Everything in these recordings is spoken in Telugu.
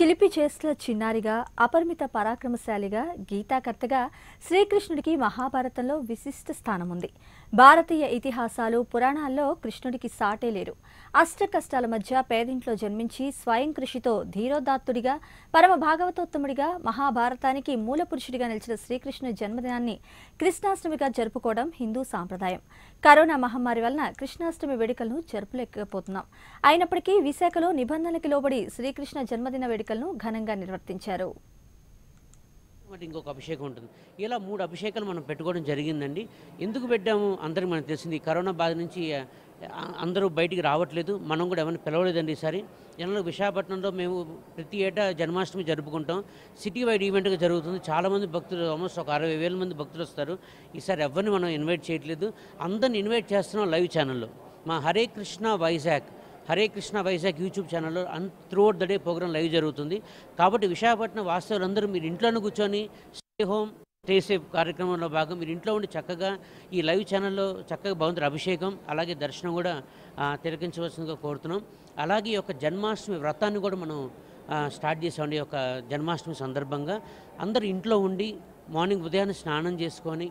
చిలిపి చేస్తుల చిన్నారిగా అపరిమిత పరాక్రమశాలిగా గీతాకర్తగా శ్రీకృష్ణుడికి మహాభారతంలో విశిష్ట స్థానం ఉంది భారతీయ ఇతిహాసాలు పురాణాల్లో కృష్ణుడికి సాటే లేరు అష్ట కష్టాల మధ్య పేదింట్లో జన్మించి స్వయం కృషితో ధీరోదాత్తుడిగా పరమ భాగవతోత్తముడిగా మహాభారతానికి మూల పురుషుడిగా నిలిచిన శ్రీకృష్ణుడి జన్మదినాన్ని కృష్ణాష్టమిగా జరుపుకోవడం హిందూ సాంప్రదాయం కరోనా మహమ్మారి వలన కృష్ణాష్టమి వేడుకలను జరుపులేకపోతున్నాం అయినప్పటికీ విశాఖలో నిబంధనలకు లోబడి శ్రీకృష్ణ జన్మదిన వేడుక వేడుకలను ఘనంగా నిర్వర్తించారు ఇంకొక అభిషేకం ఉంటుంది ఇలా మూడు అభిషేకాలు మనం పెట్టుకోవడం జరిగిందండి ఎందుకు పెట్టాము అందరికి మనకు తెలిసింది కరోనా బాధ నుంచి అందరూ బయటికి రావట్లేదు మనం కూడా ఎవరిని పిలవలేదండి ఈసారి జనరల్ విశాఖపట్నంలో మేము ప్రతి ఏటా జన్మాష్టమి జరుపుకుంటాం సిటీ వైడ్ ఈవెంట్గా జరుగుతుంది చాలామంది భక్తులు ఆల్మోస్ట్ ఒక అరవై వేల మంది భక్తులు వస్తారు ఈసారి ఎవరిని మనం ఇన్వైట్ చేయట్లేదు అందరిని ఇన్వైట్ చేస్తున్నాం లైవ్ ఛానల్లో మా హరే కృష్ణ వైజాగ్ హరే కృష్ణ వైజాగ్ యూట్యూబ్ ఛానల్లో అన్ throughout the day program live జరుగుతుంది కాబట్టి విశాఖపట్నం వాస్తవులందరూ మీరు ఇంట్లోనే కూర్చొని స్టే హోమ్ స్టే సేఫ్ కార్యక్రమంలో భాగం మీరు ఇంట్లో ఉండి చక్కగా ఈ లైవ్ ఛానల్లో చక్కగా భగవంతుడి అభిషేకం అలాగే దర్శనం కూడా తిరగించవలసిందిగా కోరుతున్నాం అలాగే ఈ యొక్క జన్మాష్టమి వ్రతాన్ని కూడా మనం స్టార్ట్ చేసామండి ఈ యొక్క జన్మాష్టమి సందర్భంగా అందరు ఇంట్లో ఉండి మార్నింగ్ ఉదయాన్నే స్నానం చేసుకొని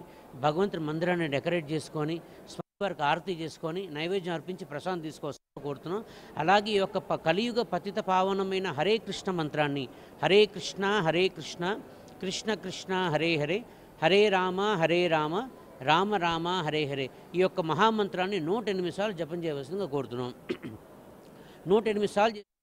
భగవంతుడి మందిరాన్ని డెకరేట్ చేసుకొని స్వామివారికి ఆరతి చేసుకొని నైవేద్యం అర్పించి ప్రసాదం తీసుకొస్తాం కోరుతున్నాం అలాగే ఈ యొక్క కలియుగ పతిత పావనమైన హరే కృష్ణ మంత్రాన్ని హరే కృష్ణ హరే కృష్ణ కృష్ణ కృష్ణ హరే హరే హరే రామ హరే రామ రామ రామ హరే హరే ఈ యొక్క మహామంత్రాన్ని నూట ఎనిమిది సార్లు జపం చేయవలసిందిగా కోరుతున్నాం నూట ఎనిమిది సార్లు